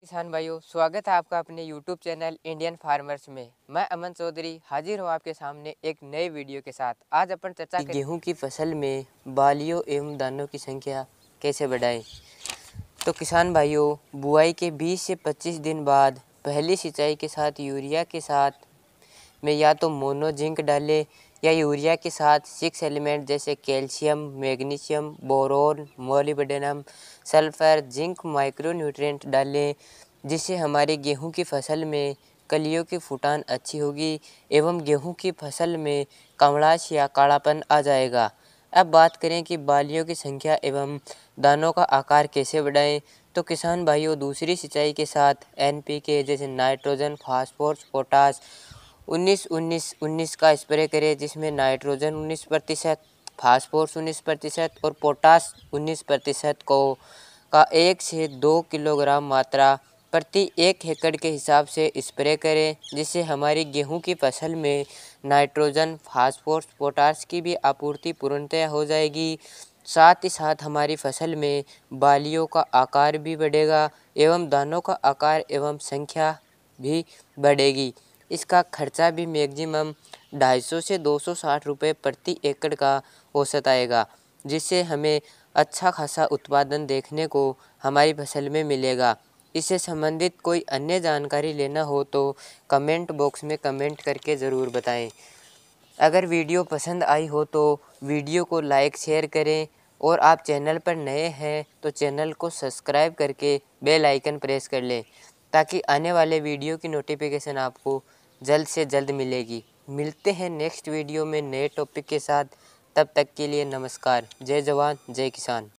किसान भाइयों स्वागत है आपका अपने YouTube चैनल इंडियन फार्मर्स में मैं अमन चौधरी हाजिर हूँ आपके सामने एक नए वीडियो के साथ आज अपन चर्चा गेहूं की फसल में बालियों एवं दानों की संख्या कैसे बढ़ाएं तो किसान भाइयों बुआई के 20 से 25 दिन बाद पहली सिंचाई के साथ यूरिया के साथ में या तो मोनो जिंक डालें या यूरिया के साथ सिक्स एलिमेंट जैसे calcium magnesium boron molybdenum sulphur zinc micronutrient डालें जिससे हमारे गेहूं की फसल में कलियों की फुटान अच्छी होगी एवं गेहूं की फसल में कमड़ाश या काड़ापन आ जाएगा अब बात करें कि बालियों की संख्या एवं दानों का आकार कैसे बढ़ाएं तो किसान भाइयों दूसरी सिंचाई के साथ एन पी के जैसे नाइट्रोजन फास्फोरस पोटास उन्नीस उन्नीस उन्नीस का स्प्रे करें जिसमें नाइट्रोजन उन्नीस प्रतिशत फास्फोरस उन्नीस प्रतिशत और पोटास उन्नीस प्रतिशत को का एक से दो किलोग्राम मात्रा प्रति एक एकड़ के हिसाब से स्प्रे करें जिससे हमारी गेहूं की फसल में नाइट्रोजन फास्फोरस पोटास की भी आपूर्ति पूर्णतया हो जाएगी साथ ही साथ हमारी फसल में बालियों का आकार भी बढ़ेगा एवं दानों का आकार एवं संख्या भी बढ़ेगी इसका खर्चा भी मैक्सिमम ढाई सौ से दो सौ साठ रुपये प्रति एकड़ का औसत आएगा जिससे हमें अच्छा खासा उत्पादन देखने को हमारी फसल में मिलेगा इससे संबंधित कोई अन्य जानकारी लेना हो तो कमेंट बॉक्स में कमेंट करके ज़रूर बताएं अगर वीडियो पसंद आई हो तो वीडियो को लाइक शेयर करें और आप चैनल पर नए हैं तो चैनल को सब्सक्राइब करके बेल आइकन प्रेस कर लें ताकि आने वाले वीडियो की नोटिफिकेशन आपको जल्द से जल्द मिलेगी मिलते हैं नेक्स्ट वीडियो में नए टॉपिक के साथ तब तक के लिए नमस्कार जय जवान जय किसान